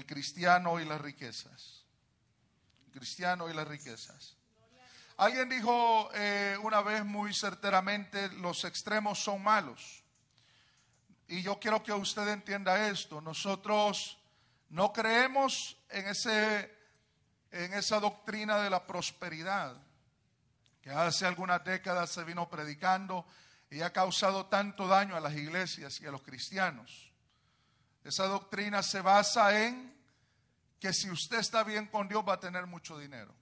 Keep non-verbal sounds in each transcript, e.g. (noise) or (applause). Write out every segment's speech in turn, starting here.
El cristiano y las riquezas. cristiano y las riquezas. Alguien dijo eh, una vez muy certeramente, los extremos son malos. Y yo quiero que usted entienda esto. Nosotros no creemos en, ese, en esa doctrina de la prosperidad que hace algunas décadas se vino predicando y ha causado tanto daño a las iglesias y a los cristianos. Esa doctrina se basa en que si usted está bien con Dios va a tener mucho dinero.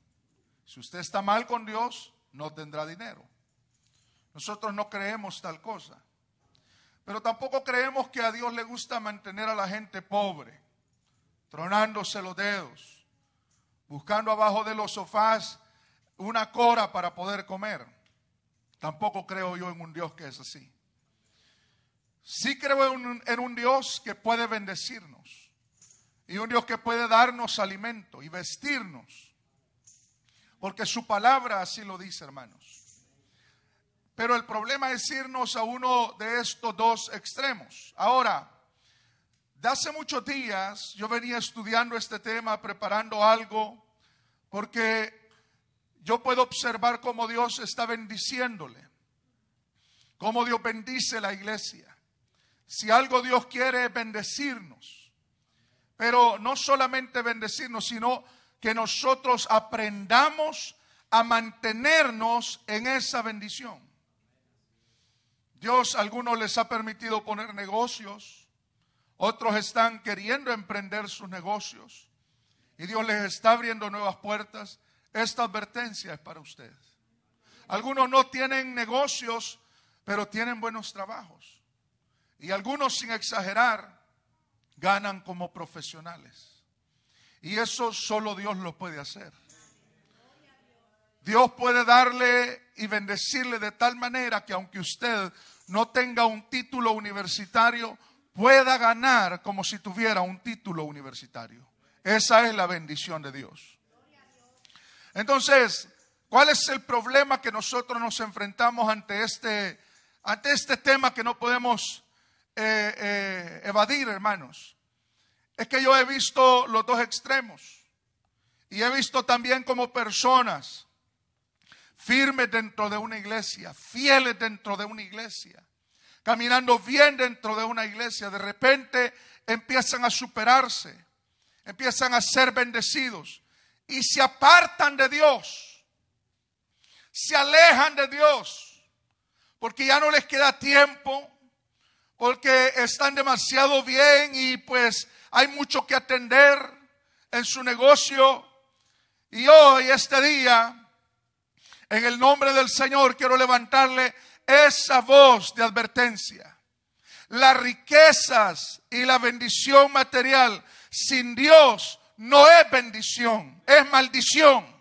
Si usted está mal con Dios, no tendrá dinero. Nosotros no creemos tal cosa. Pero tampoco creemos que a Dios le gusta mantener a la gente pobre, tronándose los dedos, buscando abajo de los sofás una cora para poder comer. Tampoco creo yo en un Dios que es así. Sí creo en un, en un, Dios que puede bendecirnos y un Dios que puede darnos alimento y vestirnos, porque su palabra así lo dice, hermanos. Pero el problema es irnos a uno de estos dos extremos. Ahora, de hace muchos días yo venía estudiando este tema, preparando algo, porque yo puedo observar cómo Dios está bendiciéndole, cómo Dios bendice la iglesia. Si algo Dios quiere es bendecirnos, pero no solamente bendecirnos, sino que nosotros aprendamos a mantenernos en esa bendición. Dios algunos les ha permitido poner negocios, otros están queriendo emprender sus negocios y Dios les está abriendo nuevas puertas. Esta advertencia es para ustedes. Algunos no tienen negocios, pero tienen buenos trabajos. Y algunos, sin exagerar, ganan como profesionales. Y eso solo Dios lo puede hacer. Dios puede darle y bendecirle de tal manera que aunque usted no tenga un título universitario, pueda ganar como si tuviera un título universitario. Esa es la bendición de Dios. Entonces, ¿cuál es el problema que nosotros nos enfrentamos ante este, ante este tema que no podemos eh, eh, evadir, hermanos, es que yo he visto los dos extremos y he visto también como personas firmes dentro de una iglesia, fieles dentro de una iglesia, caminando bien dentro de una iglesia, de repente empiezan a superarse, empiezan a ser bendecidos y se apartan de Dios, se alejan de Dios, porque ya no les queda tiempo, porque están demasiado bien y pues hay mucho que atender en su negocio. Y hoy, este día, en el nombre del Señor, quiero levantarle esa voz de advertencia. Las riquezas y la bendición material sin Dios no es bendición, es maldición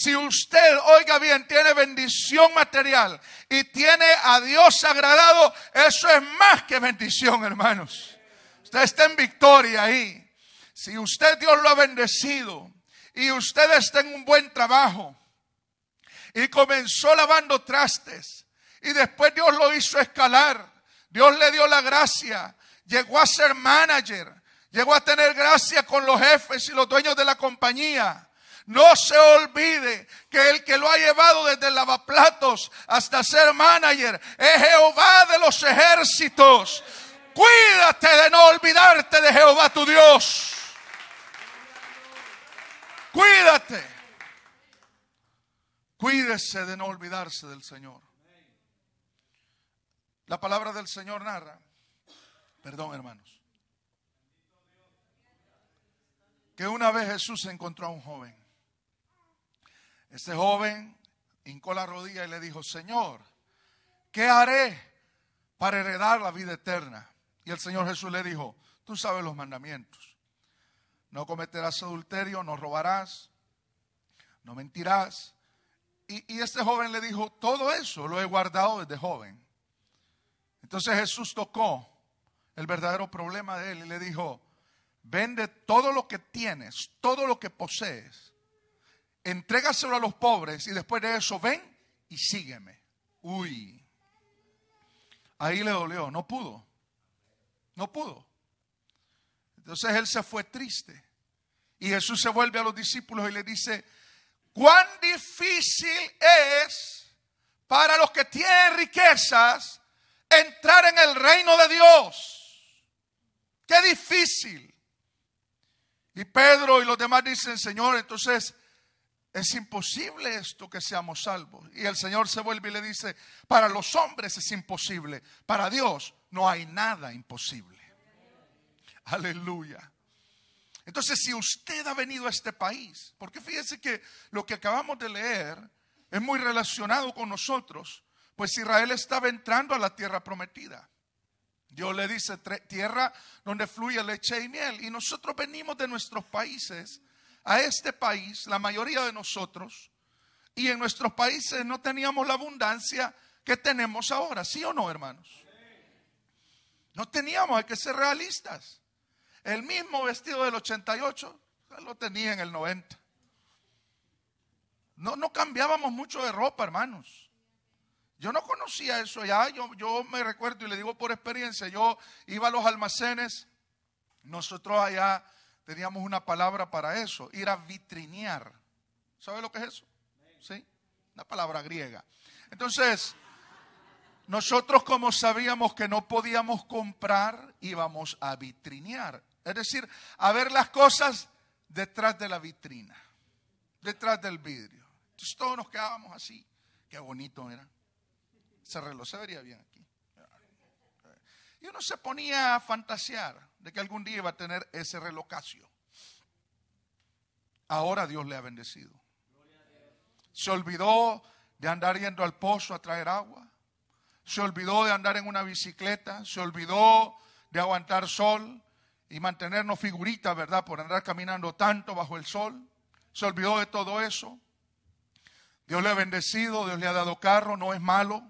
si usted, oiga bien, tiene bendición material y tiene a Dios agradado, eso es más que bendición, hermanos. Usted está en victoria ahí. Si usted Dios lo ha bendecido y usted está en un buen trabajo y comenzó lavando trastes y después Dios lo hizo escalar, Dios le dio la gracia, llegó a ser manager, llegó a tener gracia con los jefes y los dueños de la compañía no se olvide que el que lo ha llevado desde el lavaplatos hasta ser manager es Jehová de los ejércitos. Cuídate de no olvidarte de Jehová tu Dios. Cuídate. Cuídese de no olvidarse del Señor. La palabra del Señor narra, perdón hermanos, que una vez Jesús encontró a un joven este joven hincó la rodilla y le dijo, Señor, ¿qué haré para heredar la vida eterna? Y el Señor Jesús le dijo, tú sabes los mandamientos. No cometerás adulterio, no robarás, no mentirás. Y, y este joven le dijo, todo eso lo he guardado desde joven. Entonces Jesús tocó el verdadero problema de él y le dijo, vende todo lo que tienes, todo lo que posees entrégaselo a los pobres y después de eso ven y sígueme. Uy, ahí le dolió, no pudo, no pudo. Entonces él se fue triste y Jesús se vuelve a los discípulos y le dice, cuán difícil es para los que tienen riquezas entrar en el reino de Dios. Qué difícil. Y Pedro y los demás dicen, Señor, entonces es imposible esto que seamos salvos. Y el Señor se vuelve y le dice, para los hombres es imposible, para Dios no hay nada imposible. Aleluya. Entonces, si usted ha venido a este país, porque fíjese que lo que acabamos de leer es muy relacionado con nosotros, pues Israel estaba entrando a la tierra prometida. Dios le dice, tierra donde fluye leche y miel. Y nosotros venimos de nuestros países a este país, la mayoría de nosotros, y en nuestros países no teníamos la abundancia que tenemos ahora, ¿sí o no, hermanos? No teníamos, hay que ser realistas. El mismo vestido del 88 lo tenía en el 90. No, no cambiábamos mucho de ropa, hermanos. Yo no conocía eso ya, yo, yo me recuerdo y le digo por experiencia, yo iba a los almacenes, nosotros allá Teníamos una palabra para eso, ir a vitrinear. ¿Sabe lo que es eso? ¿Sí? Una palabra griega. Entonces, nosotros como sabíamos que no podíamos comprar, íbamos a vitrinear. Es decir, a ver las cosas detrás de la vitrina, detrás del vidrio. Entonces todos nos quedábamos así. Qué bonito era. Ese reloj se vería bien aquí. Y uno se ponía a fantasear de que algún día iba a tener ese relocacio. Ahora Dios le ha bendecido. Se olvidó de andar yendo al pozo a traer agua. Se olvidó de andar en una bicicleta. Se olvidó de aguantar sol y mantenernos figuritas, ¿verdad? Por andar caminando tanto bajo el sol. Se olvidó de todo eso. Dios le ha bendecido, Dios le ha dado carro, no es malo.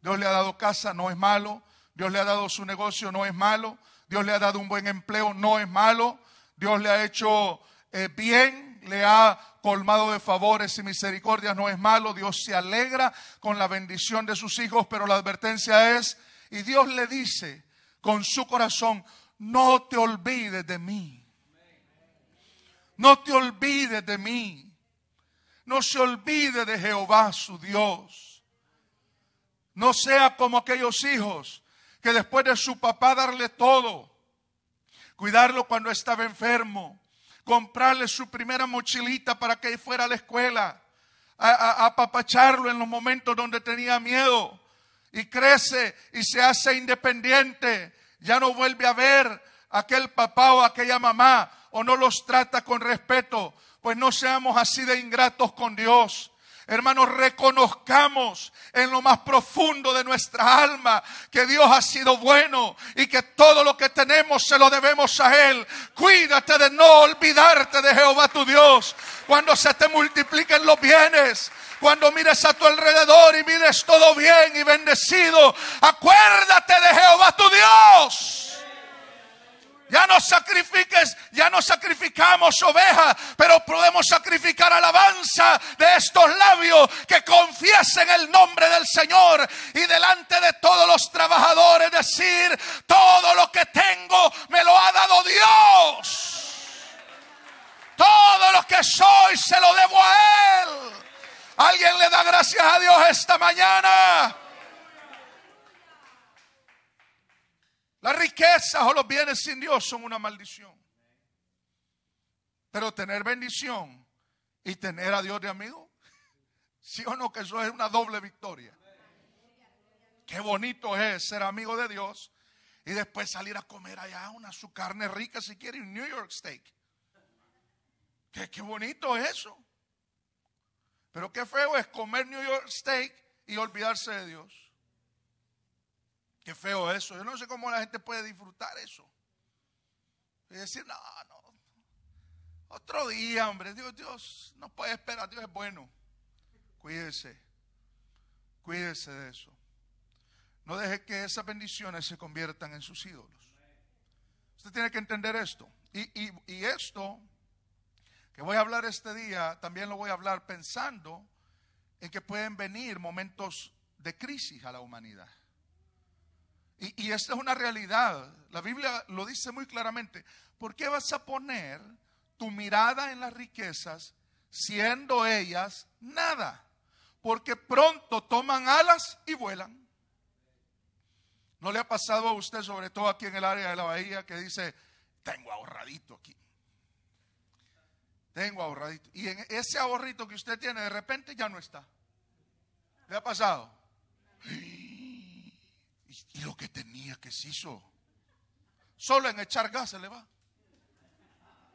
Dios le ha dado casa, no es malo. Dios le ha dado su negocio, no es malo. Dios le ha dado un buen empleo, no es malo. Dios le ha hecho eh, bien, le ha colmado de favores y misericordias, no es malo. Dios se alegra con la bendición de sus hijos, pero la advertencia es, y Dios le dice con su corazón, no te olvides de mí. No te olvides de mí. No se olvide de Jehová su Dios. No sea como aquellos hijos que después de su papá darle todo, cuidarlo cuando estaba enfermo, comprarle su primera mochilita para que fuera a la escuela, apapacharlo en los momentos donde tenía miedo y crece y se hace independiente, ya no vuelve a ver a aquel papá o aquella mamá o no los trata con respeto, pues no seamos así de ingratos con Dios. Hermanos, reconozcamos en lo más profundo de nuestra alma que Dios ha sido bueno y que todo lo que tenemos se lo debemos a Él. Cuídate de no olvidarte de Jehová tu Dios. Cuando se te multipliquen los bienes, cuando mires a tu alrededor y mires todo bien y bendecido, acuérdate de Jehová tu Dios. Ya no sacrifiques, ya no sacrificamos ovejas, pero podemos sacrificar alabanza de estos labios que confiesen el nombre del Señor y delante de todos los trabajadores decir, todo lo que tengo me lo ha dado Dios. Todo lo que soy se lo debo a Él. Alguien le da gracias a Dios esta mañana. Las riquezas o los bienes sin Dios son una maldición. Pero tener bendición y tener a Dios de amigo, sí o no, que eso es una doble victoria. Qué bonito es ser amigo de Dios y después salir a comer allá una su carne rica si quiere, un New York steak. Qué, qué bonito es eso. Pero qué feo es comer New York steak y olvidarse de Dios. Qué feo eso. Yo no sé cómo la gente puede disfrutar eso. Y decir, no, no. Otro día, hombre. Dios, Dios, no puede esperar. Dios es bueno. Cuídese. Cuídese de eso. No deje que esas bendiciones se conviertan en sus ídolos. Usted tiene que entender esto. y esto que voy a hablar este día, también lo voy a hablar pensando en que pueden venir momentos de crisis a la humanidad. Y, esta es una realidad. La Biblia lo dice muy claramente. ¿Por qué vas a poner tu mirada en las riquezas siendo ellas nada? Porque pronto toman alas y vuelan. ¿No le ha pasado a usted, sobre todo aquí en el área de la bahía, que dice, tengo ahorradito aquí? Tengo ahorradito. Y en ese ahorrito que usted tiene, de repente ya no está. ¿Le ha pasado? Y lo que preciso. Solo en echar gas se le va.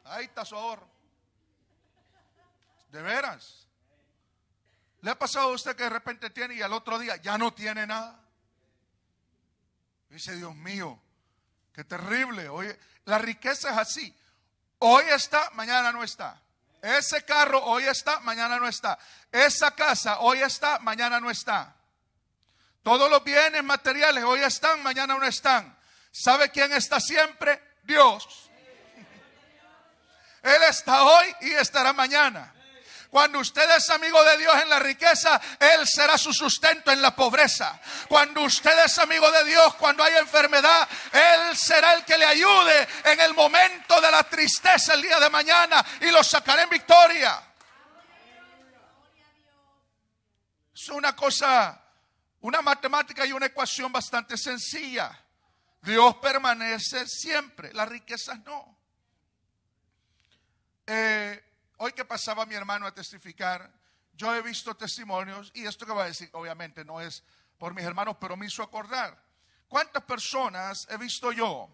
Ahí está su ahorro. De veras. ¿Le ha pasado a usted que de repente tiene y al otro día ya no tiene nada? Dice, Dios mío, qué terrible. Hoy, la riqueza es así. Hoy está, mañana no está. Ese carro hoy está, mañana no está. Esa casa hoy está, mañana no está. Todos los bienes materiales hoy están, mañana no están. ¿Sabe quién está siempre? Dios. (laughs) Él está hoy y estará mañana. Cuando usted es amigo de Dios en la riqueza, Él será su sustento en la pobreza. Cuando usted es amigo de Dios cuando hay enfermedad, Él será el que le ayude en el momento de la tristeza el día de mañana y lo sacará en victoria. Es una cosa una matemática y una ecuación bastante sencilla. Dios permanece siempre, las riquezas no. Eh, hoy que pasaba mi hermano a testificar, yo he visto testimonios, y esto que va a decir, obviamente no es por mis hermanos, pero me hizo acordar. ¿Cuántas personas he visto yo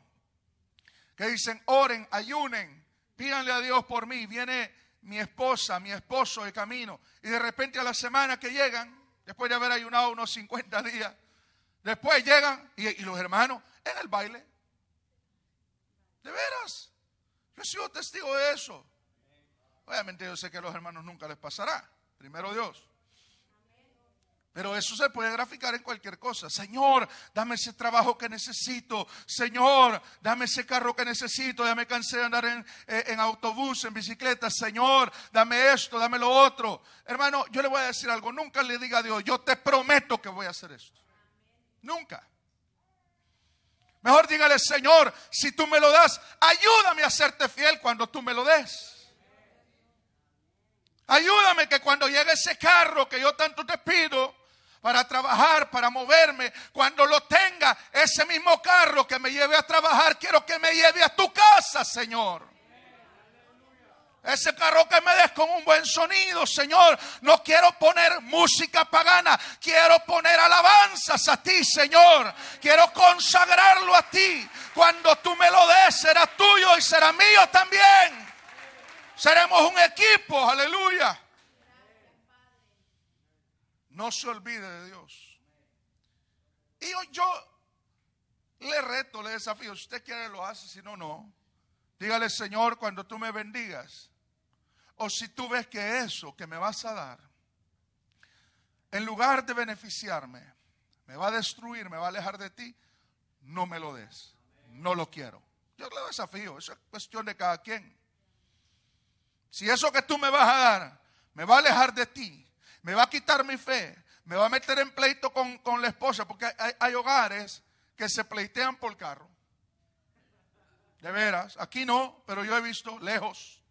que dicen, oren, ayunen, pídanle a Dios por mí? Viene mi esposa, mi esposo de camino, y de repente a la semana que llegan, después de haber ayunado unos 50 días. Después llegan y, los hermanos en el baile. De veras. Yo he sido testigo de eso. Obviamente yo sé que a los hermanos nunca les pasará. Primero Dios. Pero eso se puede graficar en cualquier cosa. Señor, dame ese trabajo que necesito. Señor, dame ese carro que necesito. Ya me cansé de andar eh, en, autobús, en bicicleta. Señor, dame esto, dame lo otro. Hermano, yo le voy a decir algo. Nunca le diga a Dios, yo te prometo que voy a hacer esto. Nunca. Mejor dígale, Señor, si tú me lo das, ayúdame a serte fiel cuando tú me lo des. Ayúdame que cuando llegue ese carro que yo tanto te pido, para trabajar, para moverme. Cuando lo tenga, ese mismo carro que me lleve a trabajar, quiero que me lleve a tu casa, Señor. Ese carro que me des con un buen sonido, Señor. No quiero poner música pagana. Quiero poner alabanzas a ti, Señor. Quiero consagrarlo a ti. Cuando tú me lo des, será tuyo y será mío también. Seremos un equipo, aleluya. No se olvide de Dios. Y yo, yo le reto, le desafío. Si usted quiere, lo hace. Si no, no. Dígale, Señor, cuando tú me bendigas, o si tú ves que eso que me vas a dar, en lugar de beneficiarme, me va a destruir, me va a alejar de ti, no me lo des. No lo quiero. Yo le desafío. Eso es cuestión de cada quien. Si eso que tú me vas a dar me va a alejar de ti, me va a quitar mi fe, me va a meter en pleito con, la esposa, porque hay, hay, hogares que se pleitean por carro. De veras, aquí no, pero yo he visto lejos.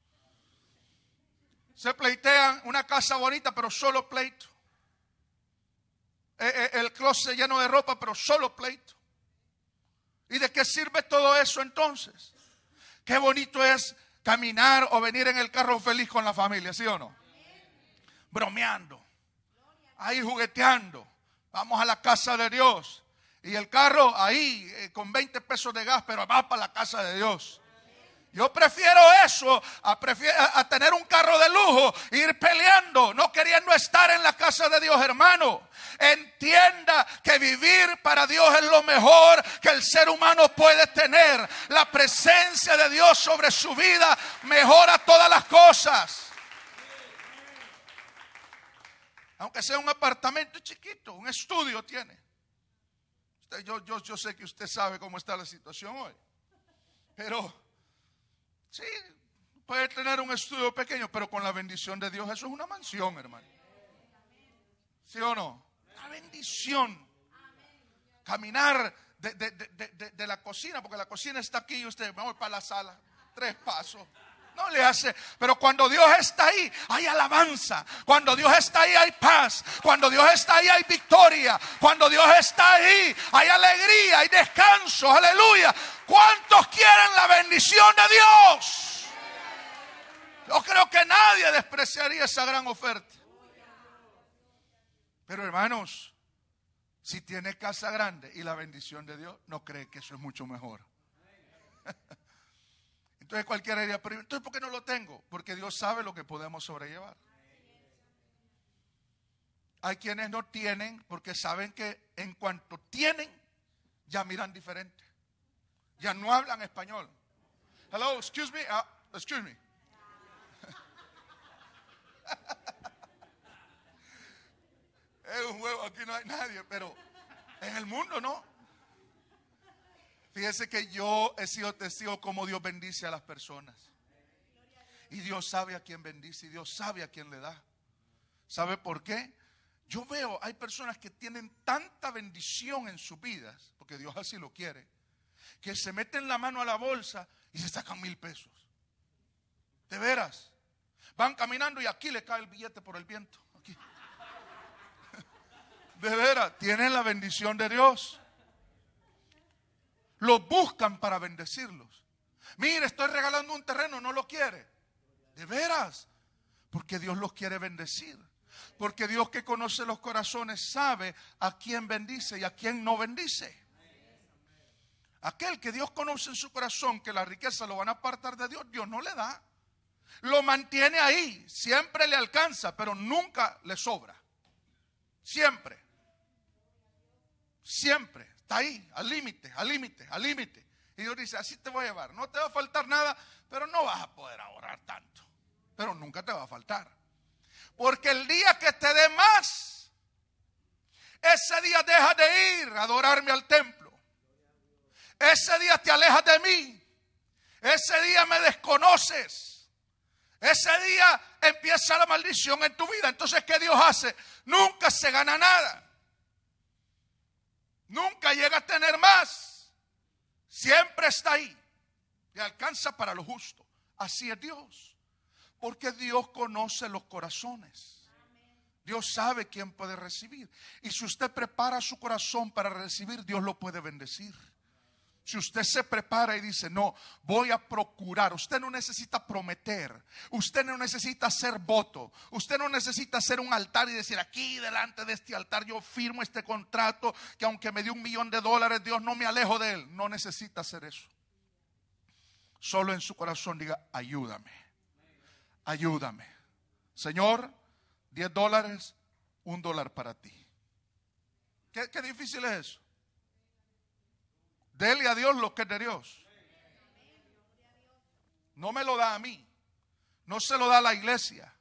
Se pleitean una casa bonita, pero solo pleito. Eh, eh, el closet lleno de ropa, pero solo pleito. ¿Y de qué sirve todo eso entonces? Qué bonito es caminar o venir en el carro feliz con la familia, ¿sí o no? Bromeando, ahí jugueteando. Vamos a la casa de Dios. Y el carro ahí eh, con 20 pesos de gas, pero va para la casa de Dios. Yo prefiero eso a, a, tener un carro de lujo, ir peleando, no queriendo estar en la casa de Dios, hermano. Entienda que vivir para Dios es lo mejor que el ser humano puede tener. La presencia de Dios sobre su vida mejora todas las cosas. aunque sea un apartamento chiquito, un estudio tiene. yo, sé que usted sabe cómo está la situación hoy, pero sí, puede tener un estudio pequeño, pero con la bendición de Dios eso es una mansión, hermano. ¿Sí o no? La bendición. Caminar de, la cocina, porque la cocina está aquí y usted, vamos para la sala, tres pasos. No le hace, pero cuando Dios está ahí, hay alabanza. Cuando Dios está ahí, hay paz. Cuando Dios está ahí, hay victoria. Cuando Dios está ahí, hay alegría, hay descanso. Aleluya. ¿Cuántos quieren la bendición de Dios? Yo creo que nadie despreciaría esa gran oferta. Pero hermanos, si tiene casa grande y la bendición de Dios, no cree que eso es mucho mejor. Entonces cualquier diría, pero entonces ¿por qué no lo tengo? Porque Dios sabe lo que podemos sobrellevar. Hay quienes no tienen porque saben que en cuanto tienen, ya miran diferente. Ya no hablan español. Hello, excuse me, ah, excuse me. (laughs) es un huevo, aquí no hay nadie, pero en el mundo no. Fíjese que yo he sido testigo Como Dios bendice a las personas. Y Dios sabe a quién bendice y Dios sabe a quién le da. ¿Sabe por qué? Yo veo, hay personas que tienen tanta bendición en sus vidas, porque Dios así lo quiere, que se meten la mano a la bolsa y se sacan mil pesos. De veras. Van caminando y aquí le cae el billete por el viento. (laughs) De veras, tienen la bendición de Dios. Lo buscan para bendecirlos. Mire, estoy regalando un terreno, no lo quiere. De veras, porque Dios los quiere bendecir. Porque Dios que conoce los corazones sabe a quién bendice y a quién no bendice. Aquel que Dios conoce en su corazón que la riqueza lo van a apartar de Dios, Dios no le da. Lo mantiene ahí, siempre le alcanza, pero nunca le sobra. Siempre. Siempre. Está ahí, al límite, al límite, al límite. Y Dios dice, así te voy a llevar. No te va a faltar nada, pero no vas a poder ahorrar tanto. Pero nunca te va a faltar. Porque el día que te dé más, ese día deja de ir a adorarme al templo. Ese día te alejas de mí. Ese día me desconoces. Ese día empieza la maldición en tu vida. Entonces, ¿qué Dios hace? Nunca se gana nada llega a tener más. Siempre está ahí. Y alcanza para lo justo. Así es Dios. Porque Dios conoce los corazones. Dios sabe quién puede recibir. Y si usted prepara su corazón para recibir, Dios lo puede bendecir. Si usted se prepara y dice, no, voy a procurar, usted no necesita prometer, usted no necesita hacer voto, usted no necesita hacer un altar y decir, aquí delante de este altar yo firmo este contrato que aunque me dé un millón de dólares, Dios no me alejo de él. No necesita hacer eso. Solo en su corazón diga, ayúdame, ayúdame. Señor, 10 dólares, un dólar para ti. qué difícil es eso? Dele a Dios lo que es de Dios. No me lo da a mí. No se lo da a la iglesia.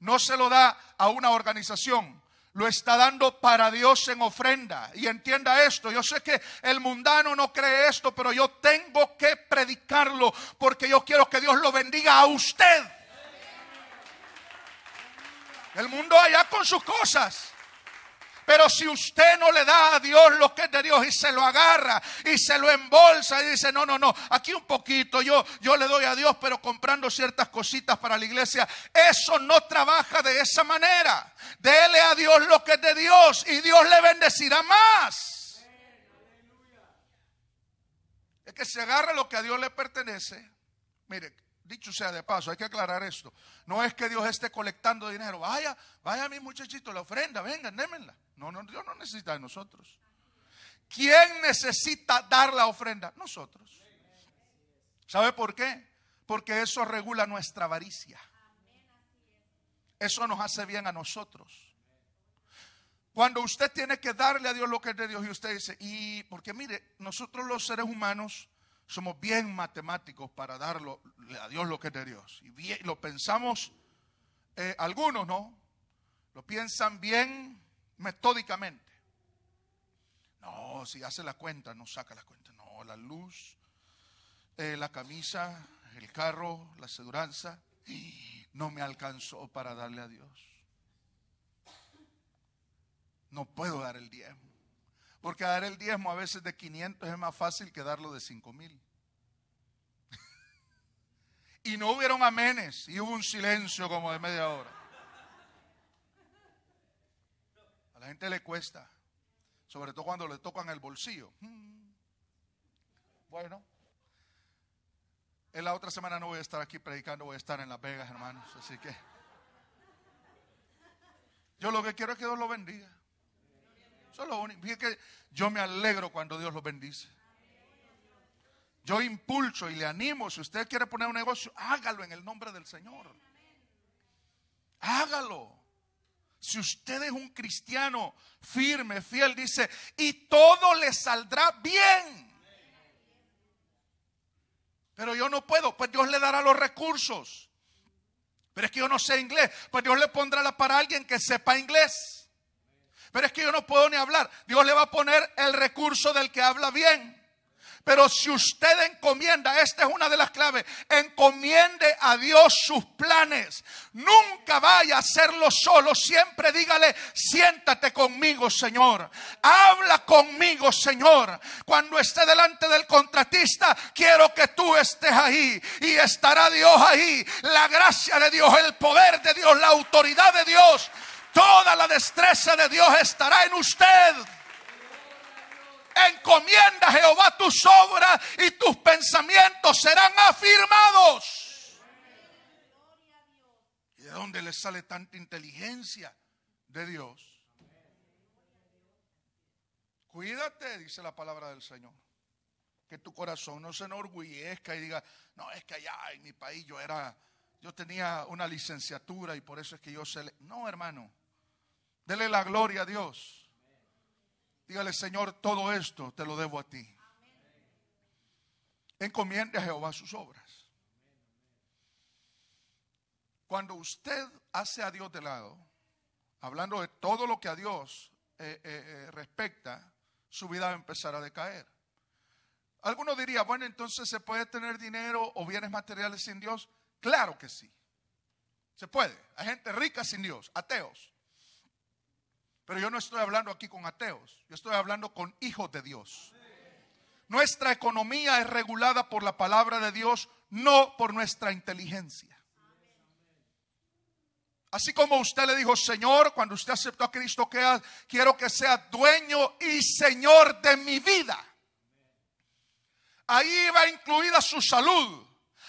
No se lo da a una organización lo está dando para Dios en ofrenda. Y entienda esto, yo sé que el mundano no cree esto, pero yo tengo que predicarlo porque yo quiero que Dios lo bendiga a usted. El mundo allá con sus cosas. Pero si usted no le da a Dios lo que es de Dios y se lo agarra y se lo embolsa y dice, no, no, no, aquí un poquito yo, yo le doy a Dios, pero comprando ciertas cositas para la iglesia, eso no trabaja de esa manera. Dele a Dios lo que es de Dios y Dios le bendecirá más. Es que se agarra lo que a Dios le pertenece. Mire, dicho sea de paso, hay que aclarar esto. No es que Dios esté colectando dinero. Vaya, vaya a mi muchachito, la ofrenda, venga, démenla. No, no, Dios no necesita de nosotros. ¿Quién necesita dar la ofrenda? Nosotros. ¿Sabe por qué? Porque eso regula nuestra avaricia. Eso nos hace bien a nosotros. Cuando usted tiene que darle a Dios lo que es de Dios y usted dice, y porque mire, nosotros los seres humanos somos bien matemáticos para darle a Dios lo que es de Dios. Y bien, lo pensamos, eh, algunos no, lo piensan bien metódicamente. No, si hace la cuenta, no saca la cuenta. No, la luz, eh, la camisa, el carro, la aseguranza, (gasps) no me alcanzó para darle a Dios. No puedo dar el diezmo. Porque dar el diezmo a veces de 500 es más fácil que darlo de cinco mil. (laughs) y no hubieron amenes y hubo un silencio como de media hora. la gente le cuesta, sobre todo cuando le tocan el bolsillo. Hmm. Bueno, en la otra semana no voy a estar aquí predicando, voy a estar en Las Vegas, hermanos, así que yo lo que quiero es que Dios lo bendiga. Eso es lo que yo me alegro cuando Dios lo bendice. Yo impulso y le animo. Si usted quiere poner un negocio, hágalo en el nombre del Señor. Hágalo. Si usted es un cristiano firme, fiel, dice, y todo le saldrá bien. Pero yo no puedo, pues Dios le dará los recursos. Pero es que yo no sé inglés, pues Dios le pondrá la para alguien que sepa inglés. Pero es que yo no puedo ni hablar. Dios le va a poner el recurso del que habla bien. Pero si usted encomienda, esta es una de las claves, encomiende a Dios sus planes. Nunca vaya a hacerlo solo, siempre dígale, siéntate conmigo, Señor. Habla conmigo, Señor. Cuando esté delante del contratista, quiero que tú estés ahí y estará Dios ahí. La gracia de Dios, el poder de Dios, la autoridad de Dios, toda la destreza de Dios estará en usted encomienda a Jehová tus obras y tus pensamientos serán afirmados. ¿Y de dónde le sale tanta inteligencia de Dios? Cuídate, dice la palabra del Señor. Que tu corazón no se enorgullezca y diga, no, es que allá en mi país yo era, yo tenía una licenciatura y por eso es que yo se... No, hermano, dele la gloria a Dios. Dígale, Señor, todo esto te lo debo a ti. Encomiende a Jehová sus obras. Cuando usted hace a Dios de lado, hablando de todo lo que a Dios eh, eh, eh, respecta, su vida va a empezar a decaer. Algunos diría: bueno, entonces se puede tener dinero o bienes materiales sin Dios. Claro que sí. Se puede. Hay gente rica sin Dios, ateos. Pero yo no estoy hablando aquí con ateos, yo estoy hablando con hijos de Dios. Nuestra economía es regulada por la palabra de Dios, no por nuestra inteligencia. Así como usted le dijo, Señor, cuando usted aceptó a Cristo, que quiero que sea dueño y Señor de mi vida. Ahí va incluida su salud,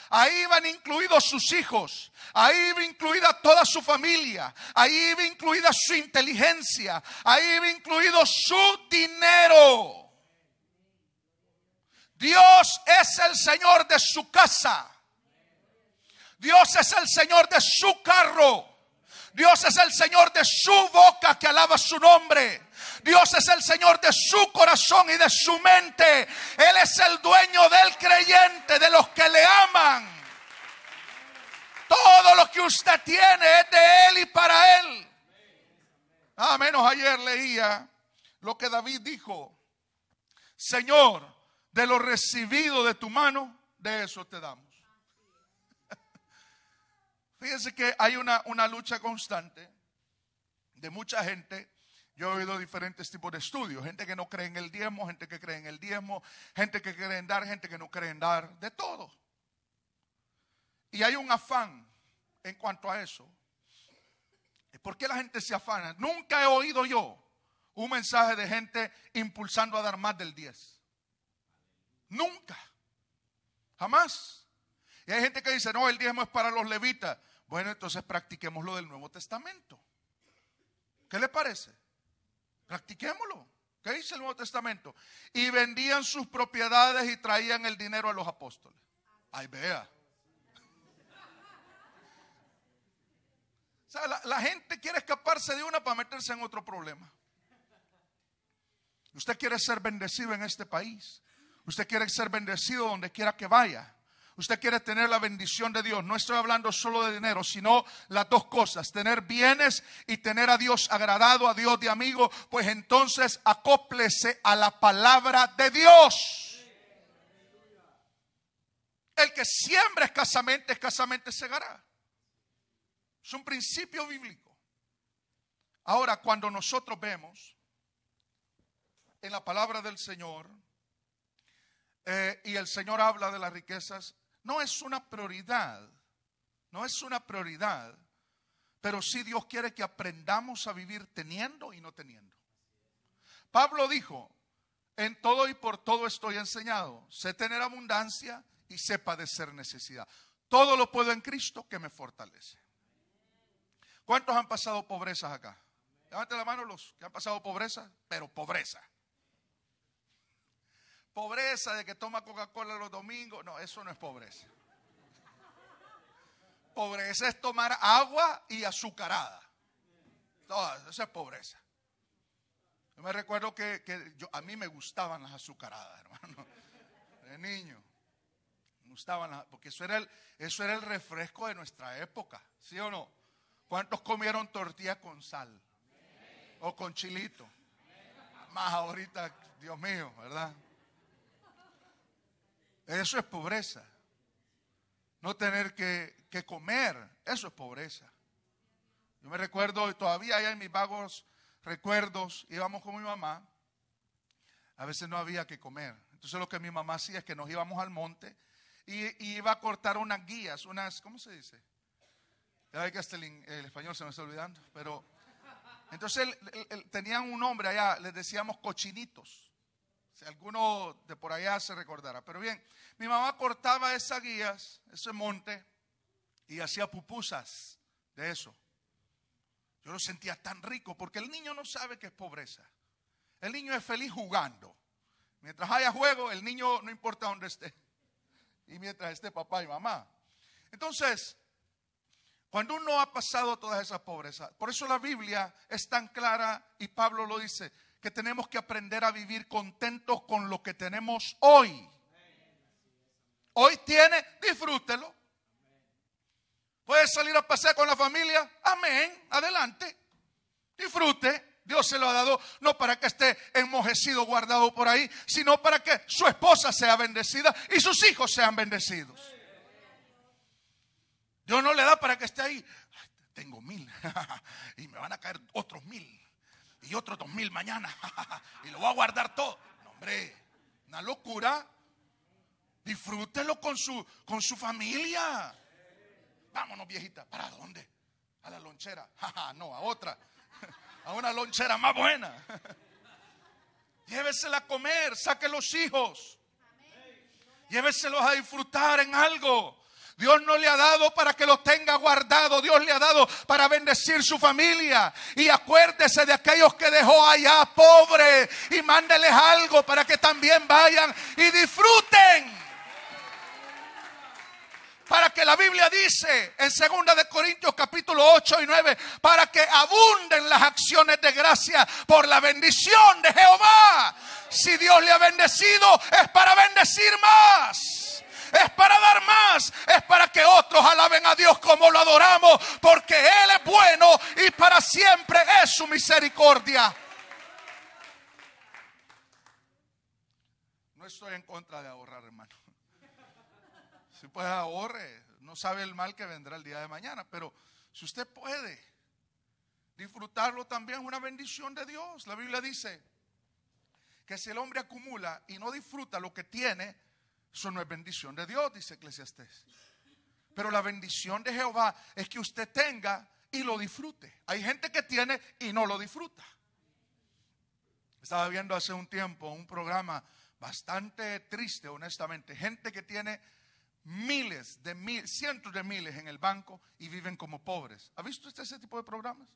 Ahí van incluidos sus hijos, ahí iba incluida toda su familia, ahí iba incluida su inteligencia, ahí va incluido su dinero. Dios es el Señor de su casa. Dios es el Señor de su carro. Dios es el Señor de su boca que alaba su nombre. Dios es el Señor de su corazón y de su mente. Él es el dueño del creyente, de los que le aman. Todo lo que usted tiene es de Él y para Él. A ah, menos ayer leía lo que David dijo. Señor, de lo recibido de tu mano, de eso te damos. (laughs) Fíjense que hay una, una lucha constante de mucha gente yo he oído diferentes tipos de estudios, gente que no cree en el diezmo, gente que cree en el diezmo, gente que cree en dar, gente que no cree en dar, de todo. Y hay un afán en cuanto a eso. ¿Por qué la gente se afana? Nunca he oído yo un mensaje de gente impulsando a dar más del 10. Nunca. Jamás. Y hay gente que dice, no, el diezmo es para los levitas. Bueno, entonces practiquemos lo del Nuevo Testamento. ¿Qué le parece? Practiquémoslo. ¿Qué dice el Nuevo Testamento? Y vendían sus propiedades y traían el dinero a los apóstoles. Ay, vea. la gente quiere escaparse de una para meterse en otro problema. Usted quiere ser bendecido en este país. Usted quiere ser bendecido donde quiera que vaya. Usted quiere tener la bendición de Dios. No estoy hablando solo de dinero, sino las dos cosas. Tener bienes y tener a Dios agradado, a Dios de amigo. Pues entonces acóplese a la palabra de Dios. El que siembra escasamente, escasamente segará. Es un principio bíblico. Ahora, cuando nosotros vemos en la palabra del Señor, eh, y el Señor habla de las riquezas no es una prioridad, no es una prioridad, pero sí Dios quiere que aprendamos a vivir teniendo y no teniendo. Pablo dijo, en todo y por todo estoy enseñado, sé tener abundancia y sé padecer necesidad. Todo lo puedo en Cristo que me fortalece. ¿Cuántos han pasado pobrezas acá? Levanten la mano los que han pasado pobreza, pero pobreza pobreza de que toma Coca-Cola los domingos. No, eso no es pobreza. Pobreza es tomar agua y azucarada. eso es pobreza. Yo me recuerdo que, a mí me gustaban las azucaradas, hermano. De niño. Me gustaban las, porque eso era, el, eso era el refresco de nuestra época, ¿sí o no? ¿Cuántos comieron tortillas con sal? O con chilito. Más ahorita, Dios mío, ¿verdad? Eso es pobreza. No tener que, comer, eso es pobreza. Yo me recuerdo, todavía hay en mis vagos recuerdos, íbamos con mi mamá, a veces no había que comer. Entonces lo que mi mamá hacía es que nos íbamos al monte y, iba a cortar unas guías, unas, ¿cómo se dice? Ya que hasta el, español se me está olvidando, pero... Entonces tenían un nombre allá, les decíamos cochinitos. Si alguno de por allá se recordara. Pero bien, mi mamá cortaba esas guías, ese monte, y hacía pupusas de eso. Yo lo sentía tan rico porque el niño no sabe que es pobreza. El niño es feliz jugando. Mientras haya juego, el niño no importa dónde esté. Y mientras esté papá y mamá. Entonces, cuando uno ha pasado todas esas pobrezas, por eso la Biblia es tan clara y Pablo lo dice, tenemos que aprender a vivir contentos con lo que tenemos hoy. Hoy tiene, disfrútelo. Puedes salir a pasear con la familia, amén, adelante, disfrute. Dios se lo ha dado no para que esté enmojecido, guardado por ahí, sino para que su esposa sea bendecida y sus hijos sean bendecidos. Dios no le da para que esté ahí. Tengo mil (laughs) y me van a caer otros mil y otro dos mil mañana. (laughs) y lo voy a guardar todo. No, hombre, una locura. Disfrútelo con su, con su familia. Vámonos, viejita. ¿Para dónde? A la lonchera. (laughs) no, a otra. (laughs) a una lonchera más buena. Llévesela a comer, saque los hijos. Lléveselos a disfrutar en algo. Dios no le ha dado para que lo tenga guardado. Dios le ha dado para bendecir su familia. Y acuérdese de aquellos que dejó allá pobre y mándeles algo para que también vayan y disfruten. Para que la Biblia dice en 2 de Corintios capítulo 8 y 9, para que abunden las acciones de gracia por la bendición de Jehová. Si Dios le ha bendecido, es para bendecir más es para dar más, es para que otros alaben a Dios como lo adoramos, porque Él es bueno y para siempre es su misericordia. No estoy en contra de ahorrar, hermano. Si puede ahorre, no sabe el mal que vendrá el día de mañana, pero si usted puede disfrutarlo también es una bendición de Dios. La Biblia dice que si el hombre acumula y no disfruta lo que tiene, eso no es bendición de Dios, dice Eclesiastés. Pero la bendición de Jehová es que usted tenga y lo disfrute. Hay gente que tiene y no lo disfruta. Estaba viendo hace un tiempo un programa bastante triste, honestamente. Gente que tiene miles de mil, cientos de miles en el banco y viven como pobres. ¿Ha visto usted ese tipo de programas?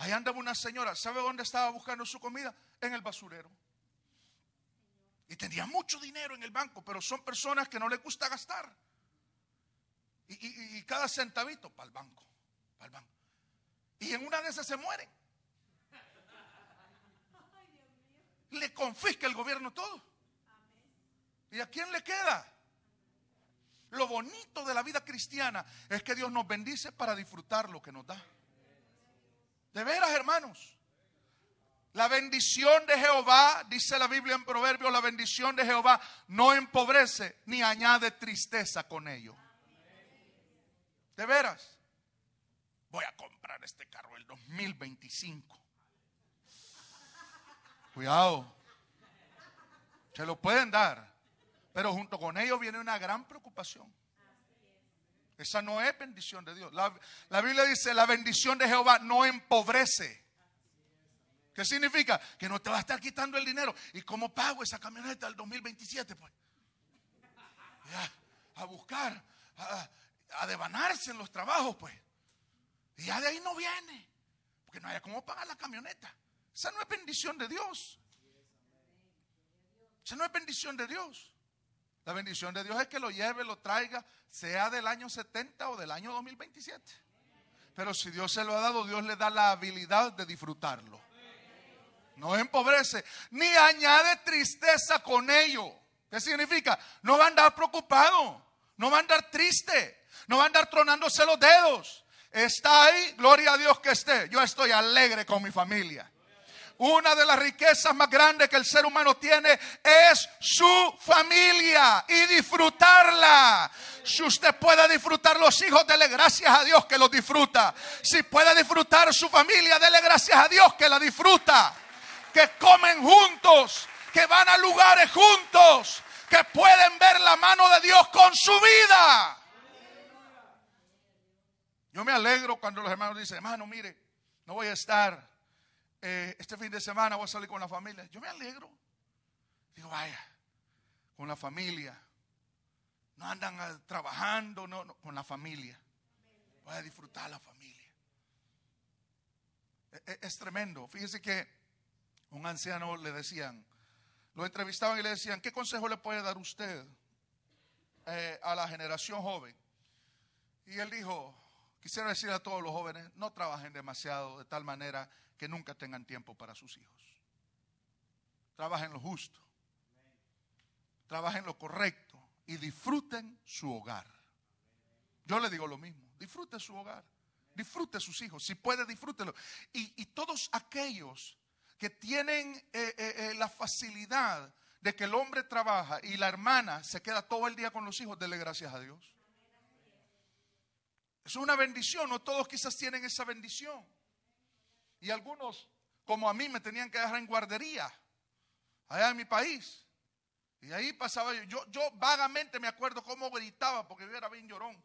Ahí andaba una señora, ¿sabe dónde estaba buscando su comida? En el basurero. Y tenía mucho dinero en el banco, pero son personas que no les gusta gastar. Y, y cada centavito para el banco, para el banco. Y en una de esas se mueren. Le confisca el gobierno todo. ¿Y a quién le queda? Lo bonito de la vida cristiana es que Dios nos bendice para disfrutar lo que nos da. De veras, hermanos. La bendición de Jehová, dice la Biblia en Proverbios, la bendición de Jehová no empobrece ni añade tristeza con ello. ¿De veras? Voy a comprar este carro el 2025. Cuidado. Se lo pueden dar. Pero junto con ello viene una gran preocupación. Esa no es bendición de Dios. la Biblia dice, la bendición de Jehová no empobrece ¿Qué significa? Que no te va a estar quitando el dinero. ¿Y cómo pago esa camioneta del 2027? Pues a, buscar, a, devanarse en los trabajos, pues. Y ya de ahí no viene, porque no haya cómo pagar la camioneta. Esa no es bendición de Dios. Esa no es bendición de Dios. La bendición de Dios es que lo lleve, lo traiga, sea del año 70 o del año 2027. Pero si Dios se lo ha dado, Dios le da la habilidad de disfrutarlo no empobrece, ni añade tristeza con ello. ¿Qué significa? No va a andar preocupado, no va a andar triste, no va a andar tronándose los dedos. Está ahí, gloria a Dios que esté. Yo estoy alegre con mi familia. Una de las riquezas más grandes que el ser humano tiene es su familia y disfrutarla. Si usted puede disfrutar los hijos, dele gracias a Dios que los disfruta. Si puede disfrutar su familia, dele gracias a Dios que la disfruta que comen juntos, que van a lugares juntos, que pueden ver la mano de Dios con su vida. Yo me alegro cuando los hermanos dicen, hermano, mire, no voy a estar eh, este fin de semana, voy a salir con la familia. Yo me alegro. Digo, vaya, con la familia. No andan ah, trabajando, con la familia. Voy a disfrutar la familia. E, e, es, tremendo. Fíjense que un anciano le decían, lo entrevistaban y le decían, ¿qué consejo le puede dar usted eh, a la generación joven? Y él dijo, quisiera decir a todos los jóvenes, no trabajen demasiado de tal manera que nunca tengan tiempo para sus hijos. Trabajen lo justo, trabajen lo correcto y disfruten su hogar. Yo le digo lo mismo, disfrute su hogar, disfrute sus hijos, si puede disfrútelo. Y, y todos aquellos que tienen eh, eh, eh, la facilidad de que el hombre trabaja y la hermana se queda todo el día con los hijos, dele gracias a Dios. Es una bendición, no todos quizás tienen esa bendición. Y algunos, como a mí, me tenían que dejar en guardería, allá en mi país. Y ahí pasaba yo. Yo, yo vagamente me acuerdo cómo gritaba, porque yo era bien llorón.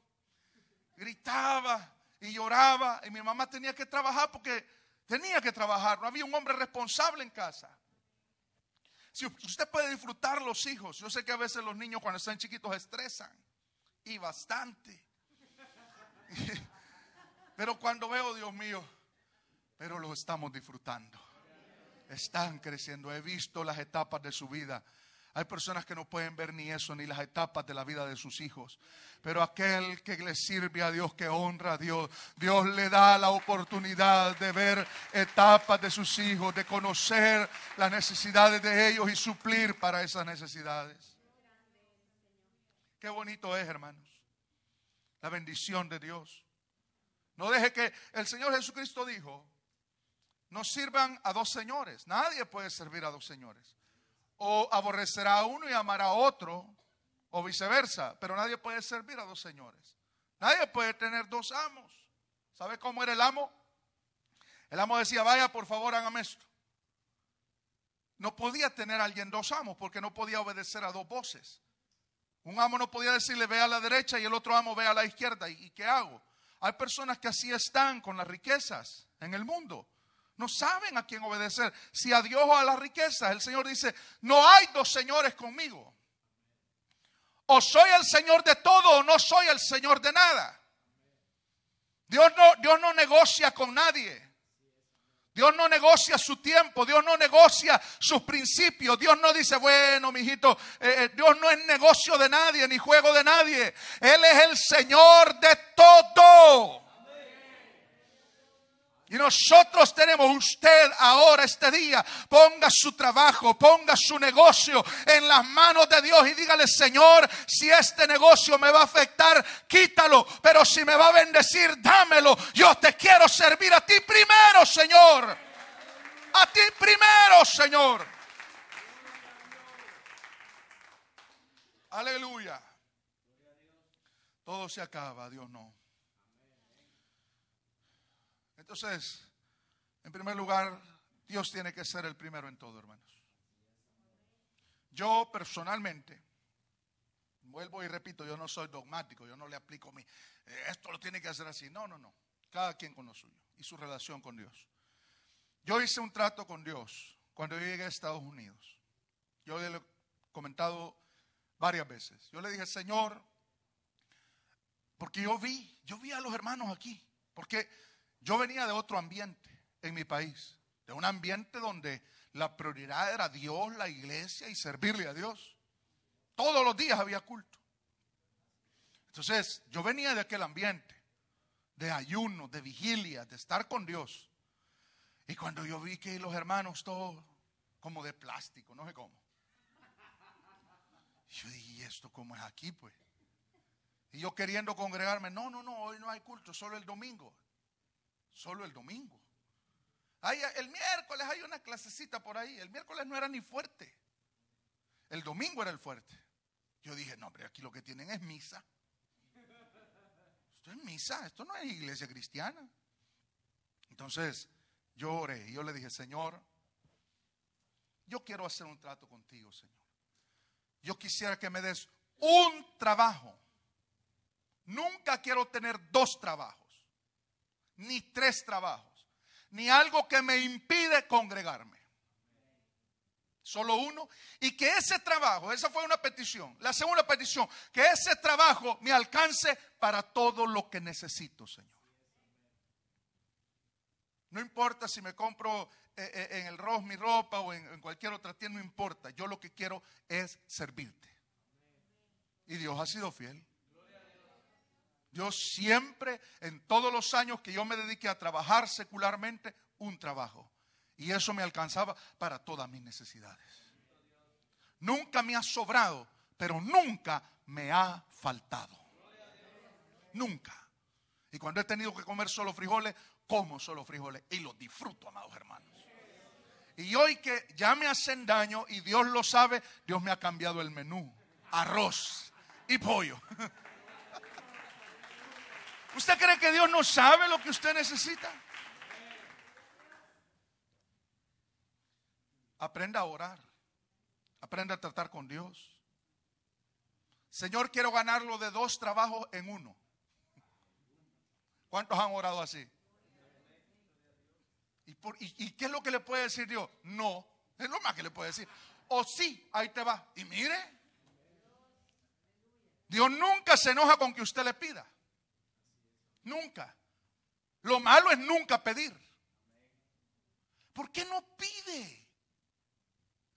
Gritaba y lloraba, y mi mamá tenía que trabajar porque Tenía que trabajar, no había un hombre responsable en casa. Si usted puede disfrutar los hijos, yo sé que a veces los niños cuando están chiquitos estresan y bastante. (laughs) Pero cuando veo, Dios mío, pero los estamos disfrutando. Están creciendo. He visto las etapas de su vida hay personas que no pueden ver ni eso, ni las etapas de la vida de sus hijos. Pero aquel que le sirve a Dios, que honra a Dios, Dios le da la oportunidad de ver etapas de sus hijos, de conocer las necesidades de ellos y suplir para esas necesidades. Qué bonito es, hermanos, la bendición de Dios. No deje que el Señor Jesucristo dijo, no sirvan a dos señores, nadie puede servir a dos señores. O aborrecerá a uno y amará a otro, o viceversa. Pero nadie puede servir a dos señores. Nadie puede tener dos amos. ¿Sabe cómo era el amo? El amo decía, vaya, por favor, hágame esto. No podía tener a alguien dos amos porque no podía obedecer a dos voces. Un amo no podía decirle, ve a la derecha y el otro amo ve a la izquierda. ¿Y, y qué hago? Hay personas que así están con las riquezas en el mundo. No saben a quién obedecer, si a Dios o a las riquezas. El Señor dice, no hay dos señores conmigo. O soy el Señor de todo o no soy el Señor de nada. Dios no, Dios no negocia con nadie. Dios no negocia su tiempo, Dios no negocia sus principios, Dios no dice, bueno, mijito, eh, eh, Dios no es negocio de nadie ni juego de nadie. Él es el Señor de todo. Y nosotros tenemos, usted ahora, este día, ponga su trabajo, ponga su negocio en las manos de Dios y dígale, Señor, si este negocio me va a afectar, quítalo, pero si me va a bendecir, dámelo. Yo te quiero servir a ti primero, Señor. A ti primero, Señor. Aleluya. Todo se acaba, Dios no. Entonces, en primer lugar, Dios tiene que ser el primero en todo, hermanos. Yo personalmente, vuelvo y repito, yo no soy dogmático, yo no le aplico mi, eh, esto lo tiene que hacer así. No, no, no. Cada quien con lo suyo y su relación con Dios. Yo hice un trato con Dios cuando yo llegué a Estados Unidos. Yo le he comentado varias veces. Yo le dije, Señor, porque yo vi, yo vi a los hermanos aquí, porque yo venía de otro ambiente en mi país, de un ambiente donde la prioridad era Dios, la iglesia y servirle a Dios. Todos los días había culto. Entonces, yo venía de aquel ambiente, de ayuno, de vigilia, de estar con Dios. Y cuando yo vi que los hermanos todos como de plástico, no sé cómo. Yo dije, ¿y esto cómo es aquí, pues? Y yo queriendo congregarme, no, no, no, hoy no hay culto, solo el domingo. Solo el domingo. el miércoles hay una clasecita por ahí. El miércoles no era ni fuerte. El domingo era el fuerte. Yo dije, no, pero aquí lo que tienen es misa. Esto es misa, esto no es iglesia cristiana. Entonces, yo oré y yo le dije, Señor, yo quiero hacer un trato contigo, Señor. Yo quisiera que me des un trabajo. Nunca quiero tener dos trabajos ni tres trabajos, ni algo que me impide congregarme. Solo uno. Y que ese trabajo, esa fue una petición. La segunda petición, que ese trabajo me alcance para todo lo que necesito, Señor. No importa si me compro eh, eh, en el ROS mi ropa o en, cualquier otra tienda, no importa. Yo lo que quiero es servirte. Y Dios ha sido fiel. Yo siempre, en todos los años que yo me dediqué a trabajar secularmente, un trabajo. Y eso me alcanzaba para todas mis necesidades. Nunca me ha sobrado, pero nunca me ha faltado. Nunca. Y cuando he tenido que comer solo frijoles, como solo frijoles y los disfruto, amados hermanos. Y hoy que ya me hacen daño y Dios lo sabe, Dios me ha cambiado el menú. Arroz y pollo. (laughs) ¿Usted cree que Dios no sabe lo que usted necesita? Aprenda a orar. Aprenda a tratar con Dios. Señor, quiero ganarlo de dos trabajos en uno. ¿Cuántos han orado así? ¿Y, qué es lo que le puede decir Dios? No, es lo más que le puede decir. O sí, ahí te va. Y mire, Dios nunca se enoja con que usted le pida. Nunca. Lo malo es nunca pedir. ¿Por qué no pide?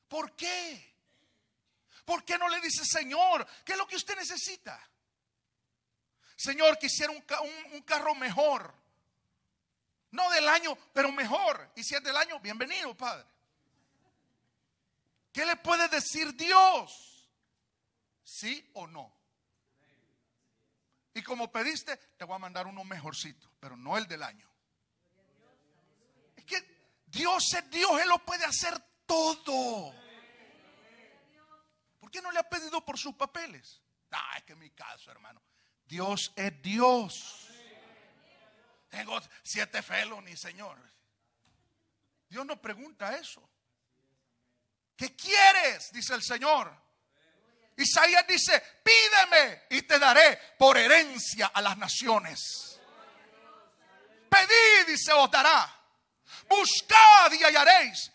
¿Por qué? ¿Por qué no le dice, Señor, qué es lo que usted necesita? Señor, quisiera un, carro mejor. No del año, pero mejor. Y si es del año, bienvenido, Padre. ¿Qué le puede decir Dios? ¿Sí o no? Y como pediste, te voy a mandar uno mejorcito, pero no el del año. Es que Dios es Dios, Él lo puede hacer todo. ¿Por qué no le ha pedido por sus papeles? Ah, es que mi caso, hermano. Dios es Dios. Tengo siete felones, Señor. Dios no pregunta eso. ¿Qué quieres? Dice el Señor. Isaías dice, pídeme y te daré por herencia a las naciones. Pedid y se os dará. Buscad y hallaréis.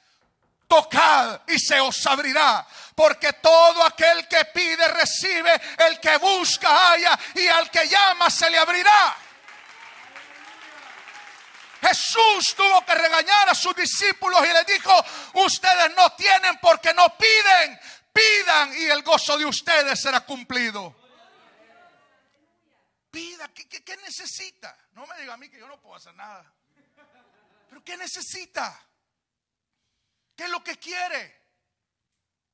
Tocad y se os abrirá. Porque todo aquel que pide recibe, el que busca haya y al que llama se le abrirá. Jesús tuvo que regañar a sus discípulos y le dijo, ustedes no tienen porque no piden. Pidan y el gozo de ustedes será cumplido. Pida, ¿qué, necesita? No me diga a mí que yo no puedo hacer nada. Pero ¿qué necesita? ¿Qué es lo que quiere?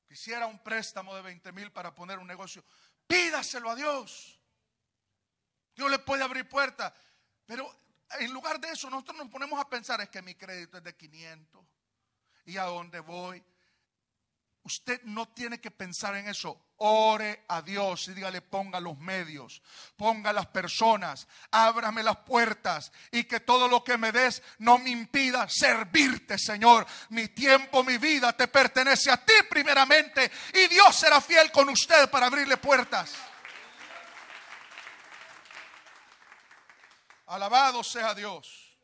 Quisiera un préstamo de 20 mil para poner un negocio. Pídaselo a Dios. Dios le puede abrir puertas. Pero en lugar de eso, nosotros nos ponemos a pensar, es que mi crédito es de 500. ¿Y a dónde voy? Usted no tiene que pensar en eso. Ore a Dios y dígale, ponga los medios, ponga las personas, ábrame las puertas y que todo lo que me des no me impida servirte, Señor. Mi tiempo, mi vida te pertenece a ti primeramente y Dios será fiel con usted para abrirle puertas. Alabado sea Dios.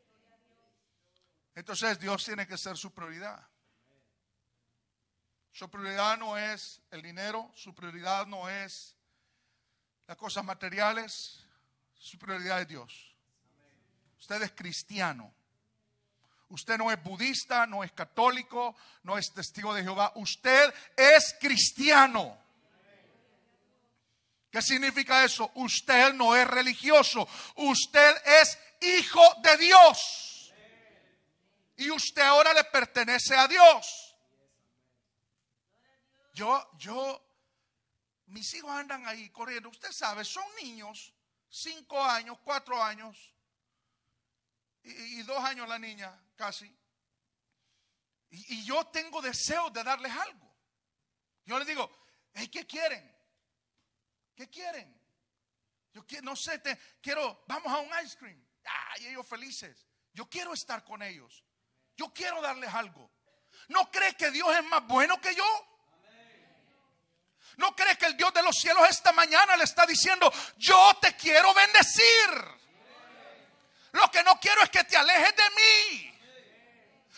Entonces Dios tiene que ser su prioridad. Su prioridad no es el dinero, su prioridad no es las cosas materiales, su prioridad es Dios. Usted es cristiano. Usted no es budista, no es católico, no es testigo de Jehová. Usted es cristiano. ¿Qué significa eso? Usted no es religioso. Usted es hijo de Dios. Y usted ahora le pertenece a Dios. Yo, yo, mis hijos andan ahí corriendo. Usted sabe, son niños, cinco años, cuatro años, y, dos años la niña, casi. Y, yo tengo deseo de darles algo. Yo les digo, ¿qué quieren? ¿Qué quieren? Yo quiero, no sé, te, quiero, vamos a un ice cream. Ah, y ellos felices. Yo quiero estar con ellos. Yo quiero darles algo. ¿No cree que Dios es más bueno que yo? ¿No crees que el Dios de los cielos esta mañana le está diciendo, yo te quiero bendecir? Lo que no quiero es que te alejes de mí.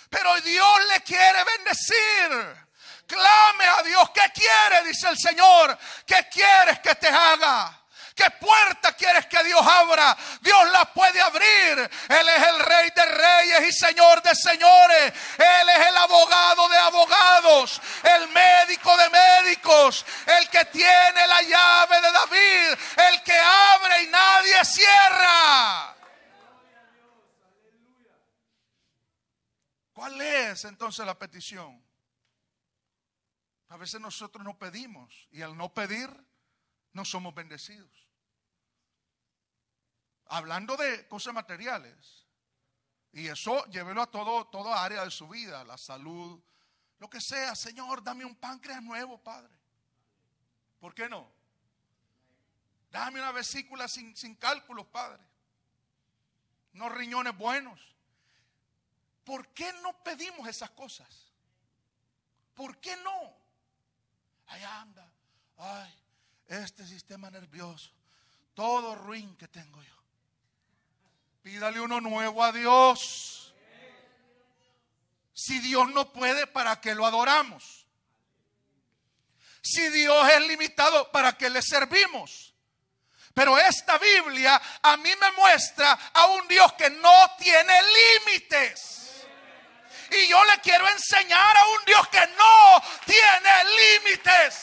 Pero Dios le quiere bendecir. Clame a Dios. ¿Qué quiere? Dice el Señor. ¿Qué quieres que te haga? ¿Qué puerta quieres que Dios abra? Dios la puede abrir. Él es el rey de reyes y señor de señores. Él es el abogado de abogados, el médico de médicos, el que tiene la llave de David, el que abre y nadie cierra. ¿Cuál es entonces la petición? A veces nosotros no pedimos y al no pedir no somos bendecidos. Hablando de cosas materiales. Y eso llévelo a todo, toda área de su vida, la salud, lo que sea. Señor, dame un páncreas nuevo, Padre. ¿Por qué no? Dame una vesícula sin, sin cálculos, Padre. Unos riñones buenos. ¿Por qué no pedimos esas cosas? ¿Por qué no? Ahí anda. Ay, este sistema nervioso. Todo ruin que tengo yo. Pídale uno nuevo a Dios. Si Dios no puede, ¿para qué lo adoramos? Si Dios es limitado, ¿para qué le servimos? Pero esta Biblia a mí me muestra a un Dios que no tiene límites. Y yo le quiero enseñar a un Dios que no tiene límites.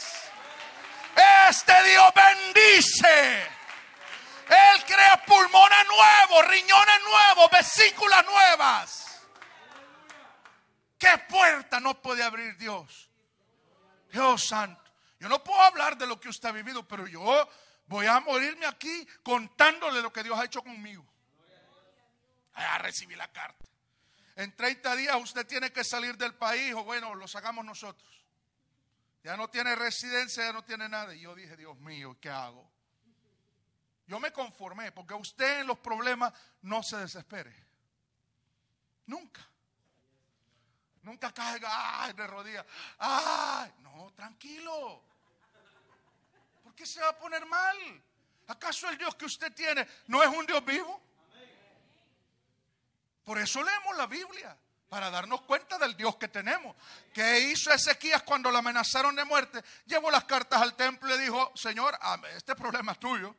Este Dios bendice. Él crea pulmones nuevos, riñones nuevos, vesículas nuevas. ¿Qué puerta no puede abrir Dios? Dios santo. Yo no puedo hablar de lo que usted ha vivido, pero yo voy a morirme aquí contándole lo que Dios ha hecho conmigo. Ya recibí la carta. En 30 días usted tiene que salir del país o bueno, lo sacamos nosotros. Ya no tiene residencia, ya no tiene nada. Y yo dije, Dios mío, ¿qué hago? Yo me conformé, porque usted en los problemas no se desespere. Nunca. Nunca caiga ay, de rodillas. Ay, no, tranquilo. ¿Por qué se va a poner mal? ¿Acaso el Dios que usted tiene no es un Dios vivo? Por eso leemos la Biblia, para darnos cuenta del Dios que tenemos. ¿Qué hizo Ezequías cuando lo amenazaron de muerte? Llevó las cartas al templo y dijo, Señor, ah, este problema es tuyo.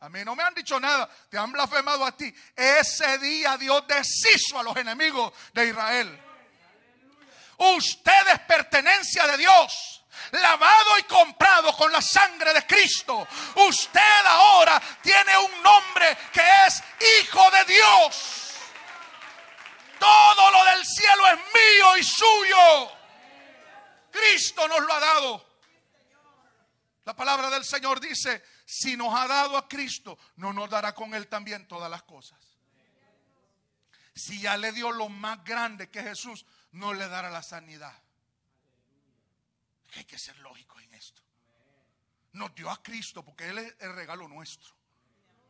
A mí no me han dicho nada, te han blasfemado a ti. Ese día Dios deshizo a los enemigos de Israel. Usted es pertenencia de Dios, lavado y comprado con la sangre de Cristo. Usted ahora tiene un nombre que es Hijo de Dios. Todo lo del cielo es mío y suyo. Cristo nos lo ha dado. La palabra del Señor dice, si nos ha dado a Cristo, no nos dará con Él también todas las cosas. Si ya le dio lo más grande que Jesús, no le dará la sanidad. Hay que ser lógico en esto. Nos dio a Cristo porque Él es el regalo nuestro.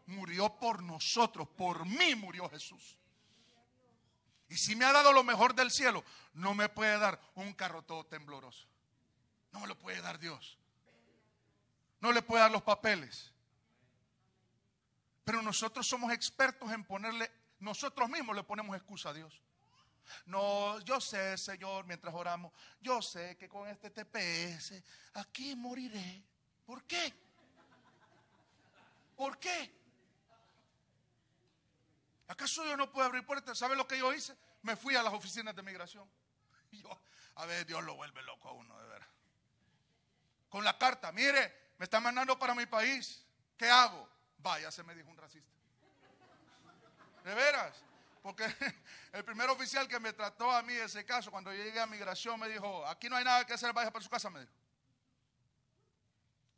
Murió por nosotros, por mí murió Jesús. Y si me ha dado lo mejor del cielo, no me puede dar un carro todo tembloroso. No me lo puede dar Dios no le puede dar los papeles. Pero nosotros somos expertos en ponerle, nosotros mismos le ponemos excusa a Dios. No, yo sé, Señor, mientras oramos, yo sé que con este TPS aquí moriré. ¿Por qué? ¿Por qué? ¿Acaso yo no puedo abrir puertas? ¿Sabe lo que yo hice? Me fui a las oficinas de migración. (laughs) yo, a ver, Dios lo vuelve loco a uno, de verdad. Con la carta, mire, me están mandando para mi país. ¿Qué hago? Vaya, se me dijo un racista. De veras. Porque (laughs) el primer oficial que me trató a mí ese caso, cuando llegué a migración, me dijo, aquí no hay nada que hacer, vaya para su casa, me dijo.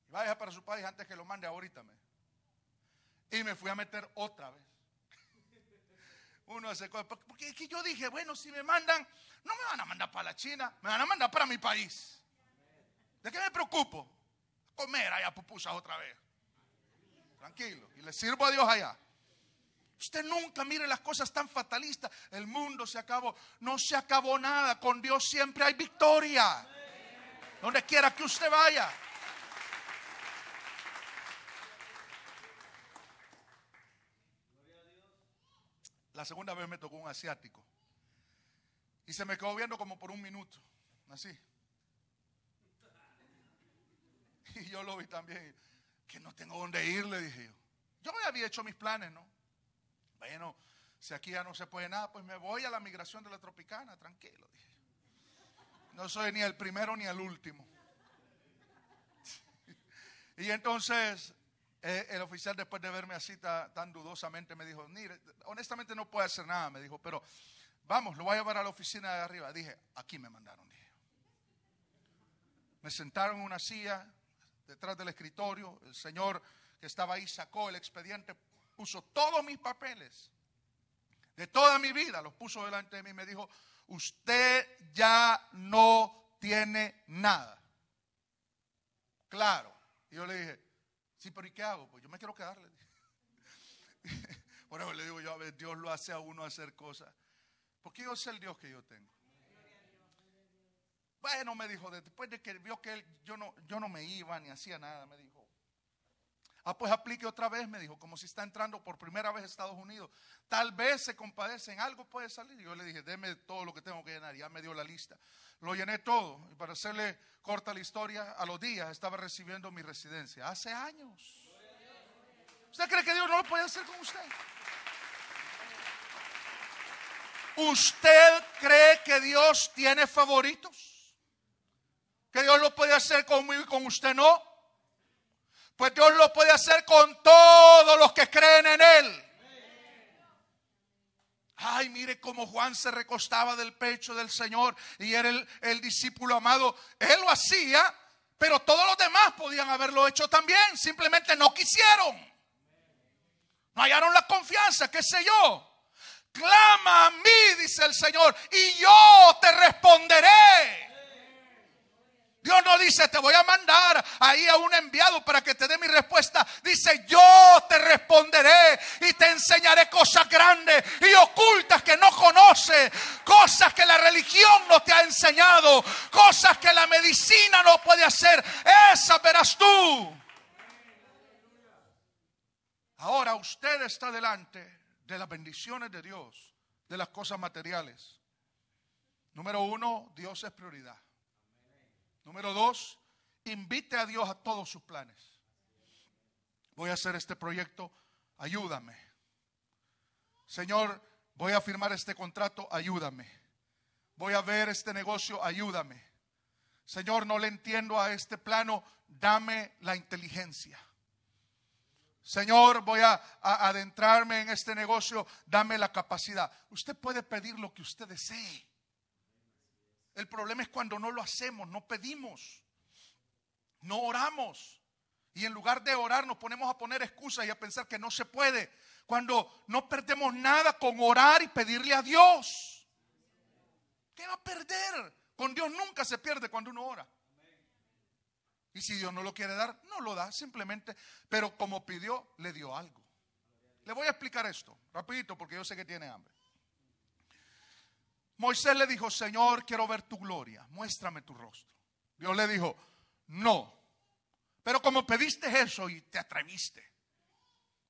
Vaya para su país antes que lo mande ahorita, me Y me fui a meter otra vez. (laughs) Uno hace cosas. Porque es que yo dije, bueno, si me mandan, no me van a mandar para la China, me van a mandar para mi país. ¿De qué me preocupo? comer allá pupusas otra vez. Tranquilo. Y le sirvo a Dios allá. Usted nunca mire las cosas tan fatalistas. El mundo se acabó. No se acabó nada. Con Dios siempre hay victoria. Donde quiera que usted vaya. La segunda vez me tocó un asiático. Y se me quedó viendo como por un minuto. Así. (laughs) Y yo lo vi también. Que no tengo dónde ir, le dije yo. Yo me había hecho mis planes, ¿no? Bueno, si aquí ya no se puede nada, pues me voy a la migración de la Tropicana, tranquilo, dije No soy ni el primero ni el último. (laughs) Y entonces eh, el oficial, después de verme así tan dudosamente, me dijo, Mire, honestamente no puede hacer nada, me dijo, pero vamos, lo voy a llevar a la oficina de arriba. Dije, aquí me mandaron, Me sentaron en una silla, detrás del escritorio, el señor que estaba ahí sacó el expediente, puso todos mis papeles de toda mi vida, los puso delante de mí y me dijo, usted ya no tiene nada. Claro. Y yo le dije, sí, pero ¿y qué hago? Pues yo me quiero quedar. (laughs) Por eso le digo yo, a ver, Dios lo hace a uno hacer cosas. Porque Dios es el Dios que yo tengo. Bueno, me dijo, después de que vio que yo, no, yo no me iba ni hacía nada, me dijo. Ah, pues aplique otra vez, me dijo, como si está entrando por primera vez a Estados Unidos. Tal vez se compadecen, algo puede salir. yo le dije, deme todo lo que tengo que llenar. ya me dio la lista. Lo llené todo. Y para hacerle corta la historia, a los días estaba recibiendo mi residencia. Hace años. ¿Usted cree que Dios no lo puede hacer con usted? ¿Usted cree que Dios tiene favoritos? Que Dios lo puede hacer conmigo y con usted no. Pues Dios lo puede hacer con todos los que creen en Él. Ay, mire cómo Juan se recostaba del pecho del Señor y era el, discípulo amado. Él lo hacía, pero todos los demás podían haberlo hecho también. Simplemente no quisieron. No hallaron la confianza, qué sé yo. Clama a mí, dice el Señor, y yo te responderé. Dios no dice, te voy a mandar ahí a un enviado para que te dé mi respuesta. Dice, yo te responderé y te enseñaré cosas grandes y ocultas que no conoces, cosas que la religión no te ha enseñado, cosas que la medicina no puede hacer. Esas verás tú. Ahora usted está delante de las bendiciones de Dios, de las cosas materiales. Número uno, Dios es prioridad. Número dos, invite a Dios a todos sus planes. Voy a hacer este proyecto, ayúdame. Señor, voy a firmar este contrato, ayúdame. Voy a ver este negocio, ayúdame. Señor, no le entiendo a este plano, dame la inteligencia. Señor, voy a, a adentrarme en este negocio, dame la capacidad. Usted puede pedir lo que usted desee. El problema es cuando no lo hacemos, no pedimos, no oramos. Y en lugar de orar nos ponemos a poner excusas y a pensar que no se puede. Cuando no perdemos nada con orar y pedirle a Dios. ¿Qué va a perder? Con Dios nunca se pierde cuando uno ora. Y si Dios no lo quiere dar, no lo da, simplemente. Pero como pidió, le dio algo. Le voy a explicar esto, rapidito, porque yo sé que tiene hambre. Moisés le dijo, Señor, quiero ver tu gloria, muéstrame tu rostro. Dios le dijo, no. Pero como pediste eso y te atreviste,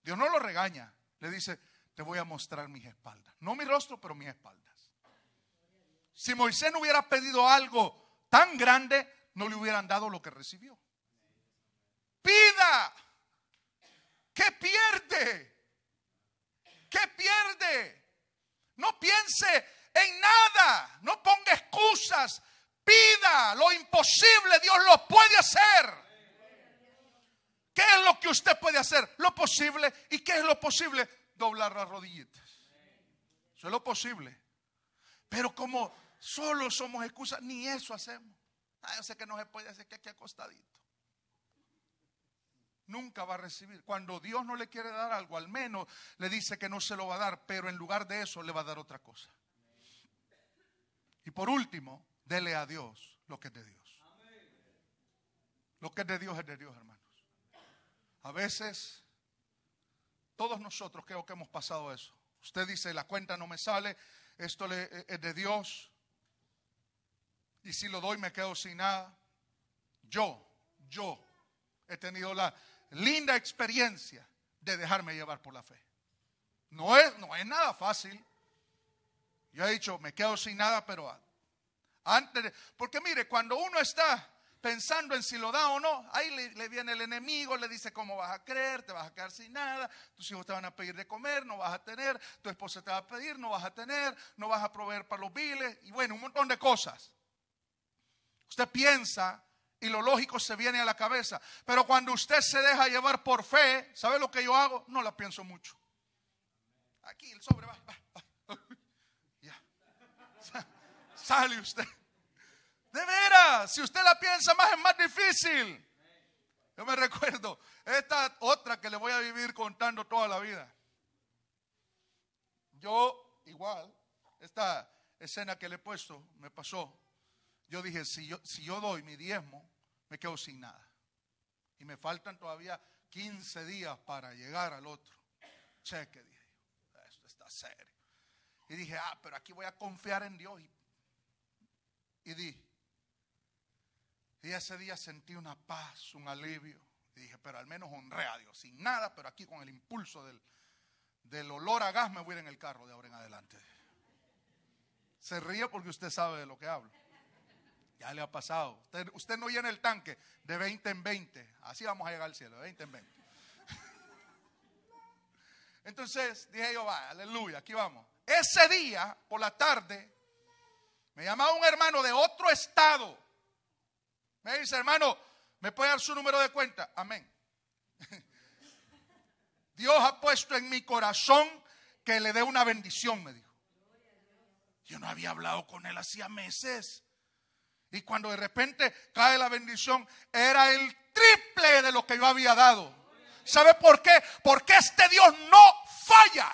Dios no lo regaña, le dice, te voy a mostrar mis espaldas. No mi rostro, pero mis espaldas. Si Moisés no hubiera pedido algo tan grande, no le hubieran dado lo que recibió. Pida. ¿Qué pierde? ¿Qué pierde? No piense en nada. No ponga excusas. Pida lo imposible. Dios lo puede hacer. ¿Qué es lo que usted puede hacer? Lo posible. ¿Y qué es lo posible? Doblar las rodillitas. Eso es lo posible. Pero como solo somos excusas, ni eso hacemos. Ah, yo sé que no se puede hacer que aquí acostadito. Nunca va a recibir. Cuando Dios no le quiere dar algo, al menos le dice que no se lo va a dar, pero en lugar de eso le va a dar otra cosa. Y por último, dele a Dios lo que es de Dios. Lo que es de Dios es de Dios, hermanos. A veces, todos nosotros creo que hemos pasado eso. Usted dice, la cuenta no me sale, esto eh, es de Dios. Y si lo doy me quedo sin nada. Yo, yo he tenido la linda experiencia de dejarme llevar por la fe. No es, no es nada fácil. Yo he dicho, me quedo sin nada, pero antes, porque mire, cuando uno está pensando en si lo da o no, ahí le, viene el enemigo, le dice cómo vas a creer, te vas a quedar sin nada, tus hijos te van a pedir de comer, no vas a tener, tu esposa te va a pedir, no vas a tener, no vas a proveer para los viles, y bueno, un montón de cosas. Usted piensa y lo lógico se viene a la cabeza, pero cuando usted se deja llevar por fe, ¿sabe lo que yo hago? No la pienso mucho. Aquí el sobre va. sale usted. De veras, si usted la piensa más es más difícil. Yo me recuerdo, esta otra que le voy a vivir contando toda la vida. Yo igual, esta escena que le he puesto me pasó. Yo dije, si yo, si yo doy mi diezmo, me quedo sin nada. Y me faltan todavía 15 días para llegar al otro cheque, dije Esto está serio. Y dije, ah, pero aquí voy a confiar en Dios y y di. Y ese día sentí una paz, un alivio. dije, pero al menos honré a Dios, sin nada, pero aquí con el impulso del, olor a gas me voy a ir en el carro de ahora en adelante. Se ríe porque usted sabe de lo que hablo. Ya le ha pasado. Usted, usted no llena el tanque de 20 en 20. Así vamos a llegar al cielo, de 20 en 20. (laughs) Entonces dije yo, va, aleluya, aquí vamos. Ese día, por la tarde, me llamaba un hermano de otro estado. Me dice, hermano, ¿me puede dar su número de cuenta? Amén. (laughs) Dios ha puesto en mi corazón que le dé una bendición, me dijo. Yo no había hablado con él hacía meses. Y cuando de repente cae la bendición, era el triple de lo que yo había dado. ¿Sabe por qué? Porque este Dios no falla.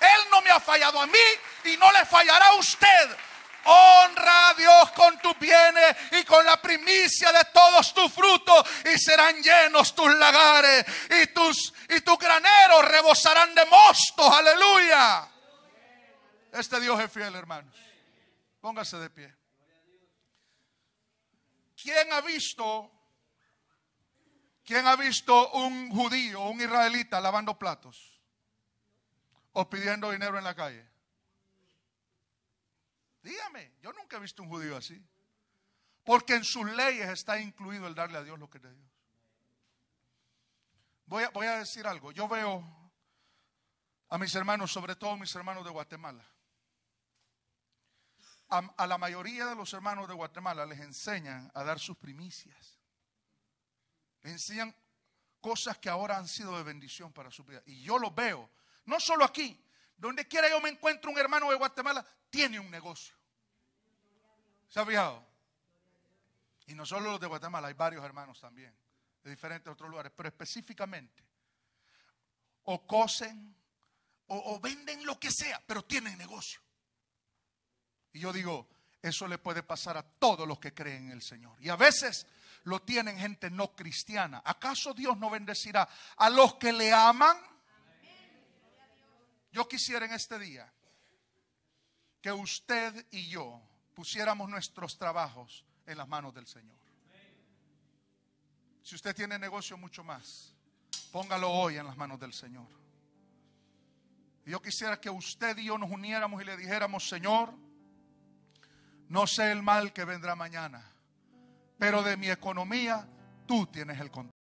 Él no me ha fallado a mí y no le fallará a usted. Honra a Dios con tus bienes y con la primicia de todos tus frutos y serán llenos tus lagares y tus, y tus graneros rebosarán de mostos. Aleluya. Este Dios es fiel, hermanos. Póngase de pie. ¿Quién ha visto quién ha visto un judío, un israelita lavando platos? o pidiendo dinero en la calle? Dígame, yo nunca he visto un judío así. Porque en sus leyes está incluido el darle a Dios lo que es de Dios. Voy a, voy a decir algo. Yo veo a mis hermanos, sobre todo mis hermanos de Guatemala. A, a, la mayoría de los hermanos de Guatemala les enseñan a dar sus primicias. Les enseñan cosas que ahora han sido de bendición para su vida. Y yo lo veo no solo aquí, donde quiera yo me encuentro un hermano de Guatemala, tiene un negocio. ¿Se ha fijado? Y no solo los de Guatemala, hay varios hermanos también, de diferentes otros lugares, pero específicamente, o cosen, o, o venden lo que sea, pero tienen negocio. Y yo digo, eso le puede pasar a todos los que creen en el Señor. Y a veces lo tienen gente no cristiana. ¿Acaso Dios no bendecirá a los que le aman yo quisiera en este día que usted y yo pusiéramos nuestros trabajos en las manos del Señor. Si usted tiene negocio mucho más, póngalo hoy en las manos del Señor. Yo quisiera que usted y yo nos uniéramos y le dijéramos, Señor, no sé el mal que vendrá mañana, pero de mi economía tú tienes el control.